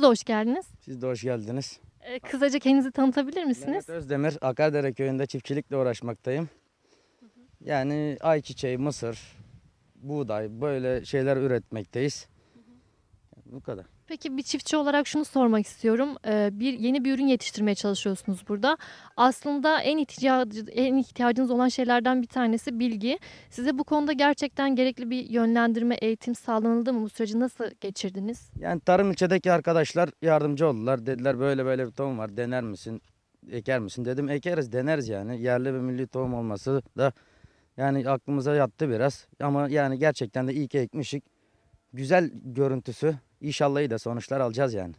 Siz de hoş geldiniz. Siz de hoş geldiniz. Ee, kısaca kendinizi tanıtabilir misiniz? Mehmet Özdemir, Akardere köyünde çiftçilikle uğraşmaktayım. Yani ayçiçeği, mısır, buğday böyle şeyler üretmekteyiz. bu kadar. Peki bir çiftçi olarak şunu sormak istiyorum. Ee, bir yeni bir ürün yetiştirmeye çalışıyorsunuz burada. Aslında en ihtiyacı en ihtiyacınız olan şeylerden bir tanesi bilgi. Size bu konuda gerçekten gerekli bir yönlendirme, eğitim sağlanıldı mı? Bu süreci nasıl geçirdiniz? Yani tarım ilçedeki arkadaşlar yardımcı oldular. Dediler böyle böyle bir tohum var. Dener misin? Eker misin? Dedim ekeriz, deneriz yani. Yerli ve milli tohum olması da yani aklımıza yattı biraz. Ama yani gerçekten de iyi ki ekmişik. Güzel görüntüsü. İnşallah iyi de sonuçlar alacağız yani.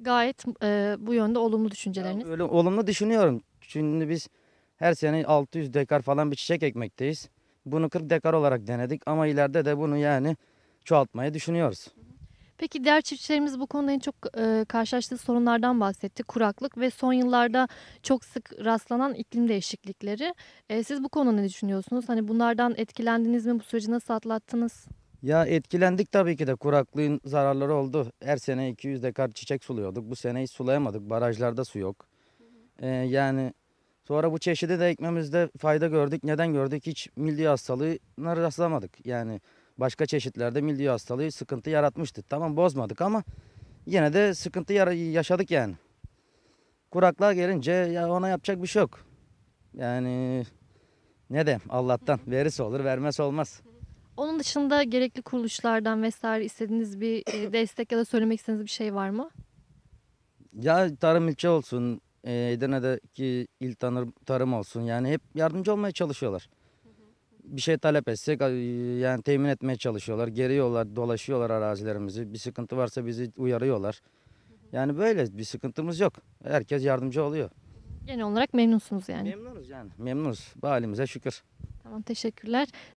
Gayet e, bu yönde olumlu düşünceleriniz. Öyle olumlu düşünüyorum. Şimdi biz her sene 600 dekar falan bir çiçek ekmekteyiz. Bunu 40 dekar olarak denedik ama ileride de bunu yani çoğaltmayı düşünüyoruz. Peki diğer çiftçilerimiz bu konuda en çok e, karşılaştığı sorunlardan bahsetti. Kuraklık ve son yıllarda çok sık rastlanan iklim değişiklikleri. E, siz bu konuda ne düşünüyorsunuz? Hani bunlardan etkilendiniz mi? Bu süreci nasıl atlattınız? Ya etkilendik tabii ki de kuraklığın zararları oldu. Her sene 200 dekar çiçek suluyorduk. Bu sene hiç sulayamadık. Barajlarda su yok. Ee, yani sonra bu çeşidi de ekmemizde fayda gördük. Neden gördük? Hiç mildiyo hastalığına rastlamadık. Yani başka çeşitlerde mildiyo hastalığı sıkıntı yaratmıştı. Tamam bozmadık ama yine de sıkıntı yaşadık yani. Kuraklığa gelince ya ona yapacak bir şey yok. Yani ne de Allah'tan verirse olur vermez olmaz. Onun dışında gerekli kuruluşlardan vesaire istediğiniz bir e, destek ya da söylemek istediğiniz bir şey var mı? Ya tarım ilçe olsun, e, Edirne'deki il tarım olsun yani hep yardımcı olmaya çalışıyorlar. Bir şey talep etsek yani temin etmeye çalışıyorlar. Geriyorlar, dolaşıyorlar arazilerimizi. Bir sıkıntı varsa bizi uyarıyorlar. Yani böyle bir sıkıntımız yok. Herkes yardımcı oluyor. Genel olarak memnunsunuz yani. Memnunuz yani. Memnunuz. Bu halimize şükür. Tamam teşekkürler.